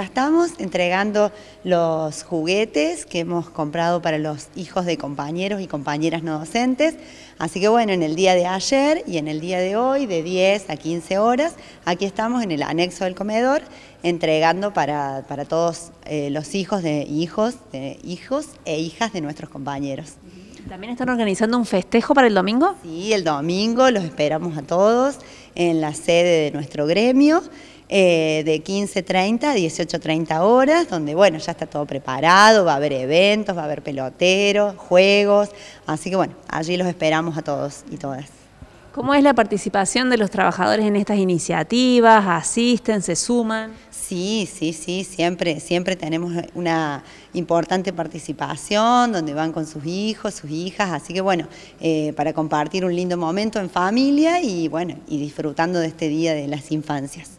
acá estamos entregando los juguetes que hemos comprado para los hijos de compañeros y compañeras no docentes. Así que bueno, en el día de ayer y en el día de hoy, de 10 a 15 horas, aquí estamos en el anexo del comedor entregando para, todos eh, los hijos de hijos, hijos e hijas de nuestros compañeros. ¿También están organizando un festejo para el domingo? Sí, el domingo los esperamos a todos en la sede de nuestro gremio. Eh, de 15.30 a 18.30 horas, donde bueno, ya está todo preparado, va a haber eventos, va a haber peloteros, juegos, así que bueno, allí los esperamos a todos y todas. ¿Cómo es la participación de los trabajadores en estas iniciativas? ¿Asisten? ¿Se suman? Sí, sí, sí, siempre, siempre tenemos una importante participación donde van con sus hijos, sus hijas, así que bueno, eh, para compartir un lindo momento en familia y bueno, y disfrutando de este Día de las Infancias.